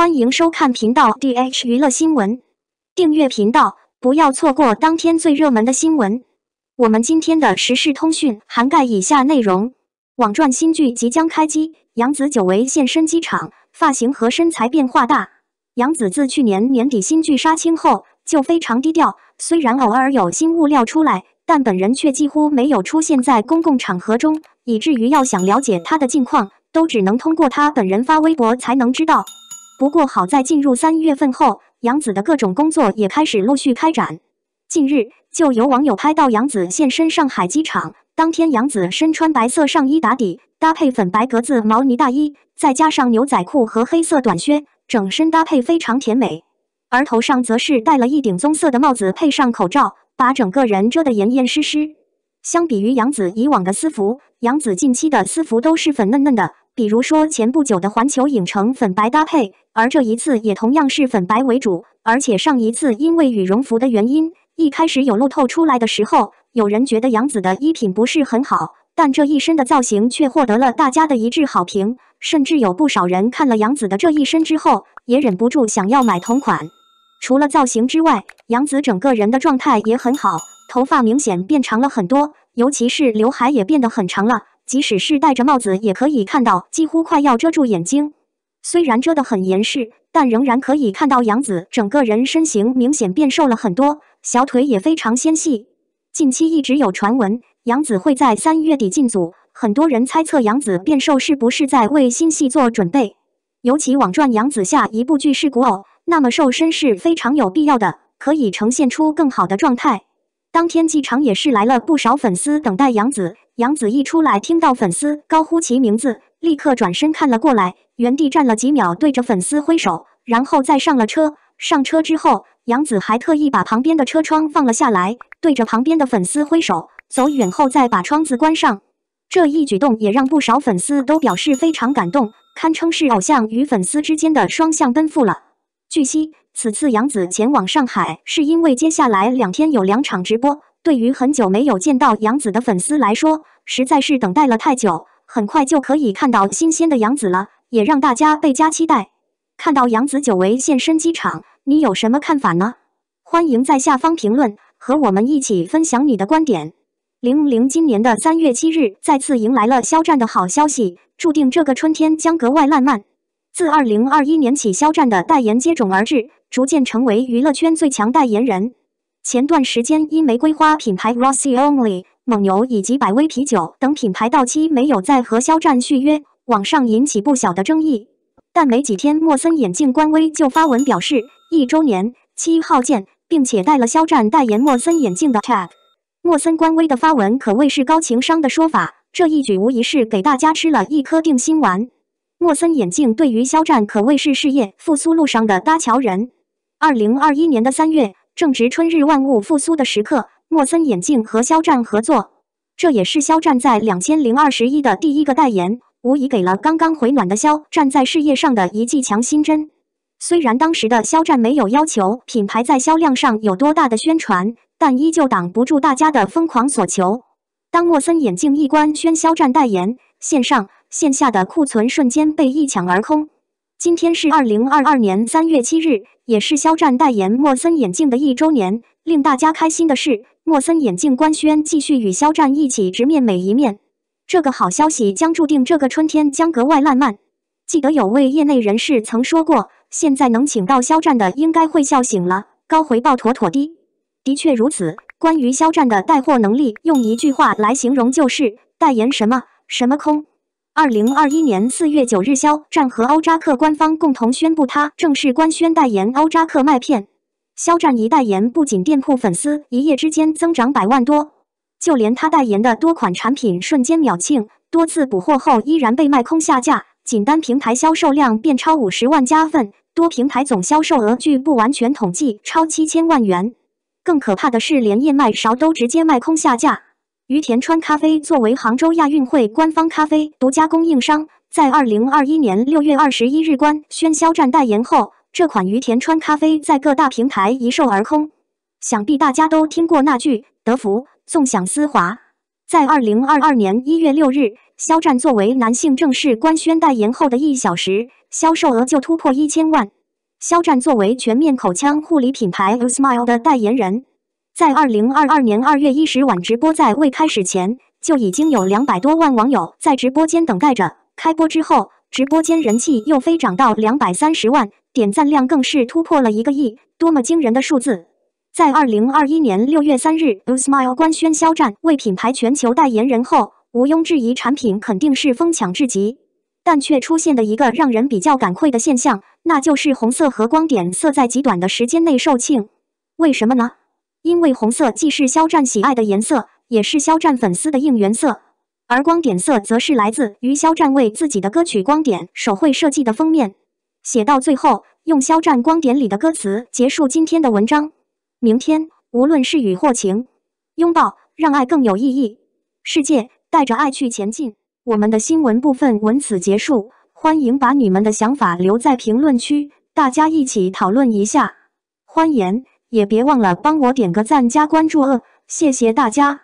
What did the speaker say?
欢迎收看频道 DH 娱乐新闻，订阅频道不要错过当天最热门的新闻。我们今天的时事通讯涵盖以下内容：网传新剧即将开机，杨紫久违现身机场，发型和身材变化大。杨紫自去年年底新剧杀青后就非常低调，虽然偶尔有新物料出来，但本人却几乎没有出现在公共场合中，以至于要想了解她的近况，都只能通过他本人发微博才能知道。不过好在进入三月份后，杨子的各种工作也开始陆续开展。近日就有网友拍到杨子现身上海机场，当天杨子身穿白色上衣打底，搭配粉白格子毛呢大衣，再加上牛仔裤和黑色短靴，整身搭配非常甜美。而头上则是戴了一顶棕色的帽子，配上口罩，把整个人遮得严严实实。相比于杨子以往的私服，杨子近期的私服都是粉嫩嫩的。比如说前不久的环球影城粉白搭配，而这一次也同样是粉白为主，而且上一次因为羽绒服的原因，一开始有路透出来的时候，有人觉得杨紫的衣品不是很好，但这一身的造型却获得了大家的一致好评，甚至有不少人看了杨紫的这一身之后，也忍不住想要买同款。除了造型之外，杨紫整个人的状态也很好，头发明显变长了很多，尤其是刘海也变得很长了。即使是戴着帽子，也可以看到几乎快要遮住眼睛。虽然遮得很严实，但仍然可以看到杨子整个人身形明显变瘦了很多，小腿也非常纤细。近期一直有传闻，杨子会在三月底进组，很多人猜测杨子变瘦是不是在为新戏做准备。尤其网传杨子下一部剧是古偶，那么瘦身是非常有必要的，可以呈现出更好的状态。当天机场也是来了不少粉丝等待杨子。杨子一出来，听到粉丝高呼其名字，立刻转身看了过来，原地站了几秒，对着粉丝挥手，然后再上了车。上车之后，杨子还特意把旁边的车窗放了下来，对着旁边的粉丝挥手，走远后再把窗子关上。这一举动也让不少粉丝都表示非常感动，堪称是偶像与粉丝之间的双向奔赴了。据悉，此次杨子前往上海，是因为接下来两天有两场直播，对于很久没有见到杨子的粉丝来说。实在是等待了太久，很快就可以看到新鲜的杨紫了，也让大家倍加期待。看到杨紫久违现身机场，你有什么看法呢？欢迎在下方评论，和我们一起分享你的观点。零零今年的三月七日再次迎来了肖战的好消息，注定这个春天将格外浪漫。自二零二一年起，肖战的代言接踵而至，逐渐成为娱乐圈最强代言人。前段时间，因玫瑰花品牌 r o s s i o l y 蒙牛以及百威啤酒等品牌到期没有再和肖战续约，网上引起不小的争议。但没几天，莫森眼镜官微就发文表示：“一周年，七号见，并且带了肖战代言莫森眼镜的 tag。”莫森官微的发文可谓是高情商的说法，这一举无疑是给大家吃了一颗定心丸。莫森眼镜对于肖战可谓是事业复苏路上的搭桥人。二零二一年的三月，正值春日万物复苏的时刻。莫森眼镜和肖战合作，这也是肖战在两千零二十一的第一个代言，无疑给了刚刚回暖的肖战在事业上的一剂强心针。虽然当时的肖战没有要求品牌在销量上有多大的宣传，但依旧挡不住大家的疯狂索求。当莫森眼镜一官宣肖战代言，线上线下的库存瞬间被一抢而空。今天是二零二二年三月七日，也是肖战代言莫森眼镜的一周年。令大家开心的是。莫森眼镜官宣继续与肖战一起直面每一面，这个好消息将注定这个春天将格外烂漫。记得有位业内人士曾说过：“现在能请到肖战的，应该会笑醒了，高回报妥妥的。”的确如此。关于肖战的带货能力，用一句话来形容就是：代言什么什么空。二零二一年四月九日，肖战和欧扎克官方共同宣布，他正式官宣代言欧扎克麦片。肖战一代言，不仅店铺粉丝一夜之间增长百万多，就连他代言的多款产品瞬间秒罄，多次补货后依然被卖空下架，仅单平台销售量便超五十万加份，多平台总销售额据不完全统计超七千万元。更可怕的是，连燕麦勺都直接卖空下架。于田川咖啡作为杭州亚运会官方咖啡独家供应商，在二零二一年六月二十一日官宣肖战代言后。这款于田川咖啡在各大平台一售而空，想必大家都听过那句“德芙纵享丝滑”。在二零二二年一月六日，肖战作为男性正式官宣代言后的一小时，销售额就突破一千万。肖战作为全面口腔护理品牌 U Smile 的代言人，在二零二二年二月一十晚直播在未开始前就已经有两百多万网友在直播间等待着，开播之后，直播间人气又飞涨到两百三十万。点赞量更是突破了一个亿，多么惊人的数字！在二零二一年六月三日 u Smile 官宣肖战为品牌全球代言人后，毋庸置疑，产品肯定是疯抢至极。但却出现的一个让人比较感愧的现象，那就是红色和光点色在极短的时间内售罄。为什么呢？因为红色既是肖战喜爱的颜色，也是肖战粉丝的应援色，而光点色则是来自于肖战为自己的歌曲《光点》手绘设计的封面。写到最后，用肖战《光点》里的歌词结束今天的文章。明天，无论是雨或晴，拥抱让爱更有意义。世界带着爱去前进。我们的新闻部分文此结束，欢迎把你们的想法留在评论区，大家一起讨论一下。欢迎，也别忘了帮我点个赞、加关注哦，谢谢大家。